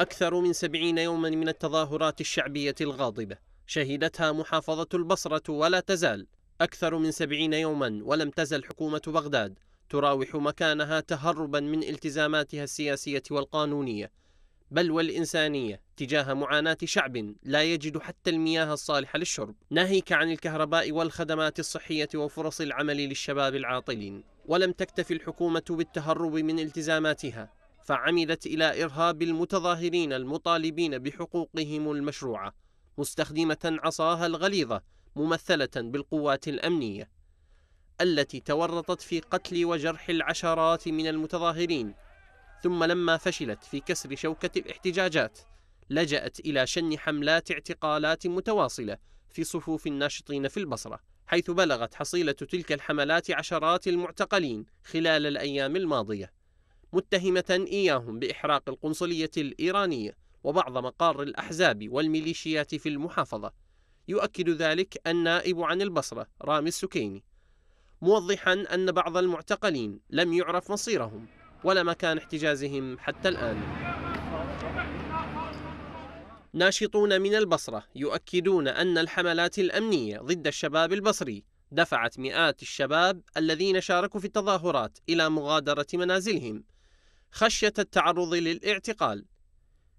أكثر من سبعين يوما من التظاهرات الشعبية الغاضبة شهدتها محافظة البصرة ولا تزال أكثر من سبعين يوما ولم تزل حكومة بغداد تراوح مكانها تهربا من التزاماتها السياسية والقانونية بل والإنسانية تجاه معاناة شعب لا يجد حتى المياه الصالحة للشرب ناهيك عن الكهرباء والخدمات الصحية وفرص العمل للشباب العاطلين ولم تكتف الحكومة بالتهرب من التزاماتها فعمدت إلى إرهاب المتظاهرين المطالبين بحقوقهم المشروعة مستخدمة عصاها الغليظة ممثلة بالقوات الأمنية التي تورطت في قتل وجرح العشرات من المتظاهرين ثم لما فشلت في كسر شوكة الاحتجاجات لجأت إلى شن حملات اعتقالات متواصلة في صفوف الناشطين في البصرة حيث بلغت حصيلة تلك الحملات عشرات المعتقلين خلال الأيام الماضية متهمة إياهم بإحراق القنصلية الإيرانية وبعض مقار الأحزاب والميليشيات في المحافظة يؤكد ذلك النائب عن البصرة رامي السكيني موضحا أن بعض المعتقلين لم يعرف مصيرهم ولا مكان احتجازهم حتى الآن ناشطون من البصرة يؤكدون أن الحملات الأمنية ضد الشباب البصري دفعت مئات الشباب الذين شاركوا في التظاهرات إلى مغادرة منازلهم خشية التعرض للاعتقال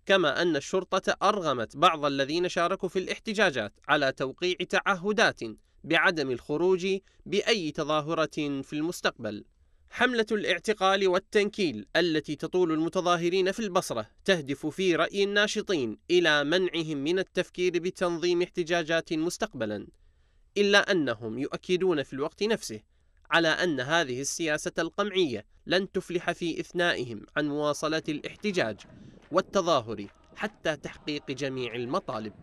كما أن الشرطة أرغمت بعض الذين شاركوا في الاحتجاجات على توقيع تعهدات بعدم الخروج بأي تظاهرة في المستقبل حملة الاعتقال والتنكيل التي تطول المتظاهرين في البصرة تهدف في رأي الناشطين إلى منعهم من التفكير بتنظيم احتجاجات مستقبلا إلا أنهم يؤكدون في الوقت نفسه على أن هذه السياسة القمعية لن تفلح في إثنائهم عن مواصلة الاحتجاج والتظاهر حتى تحقيق جميع المطالب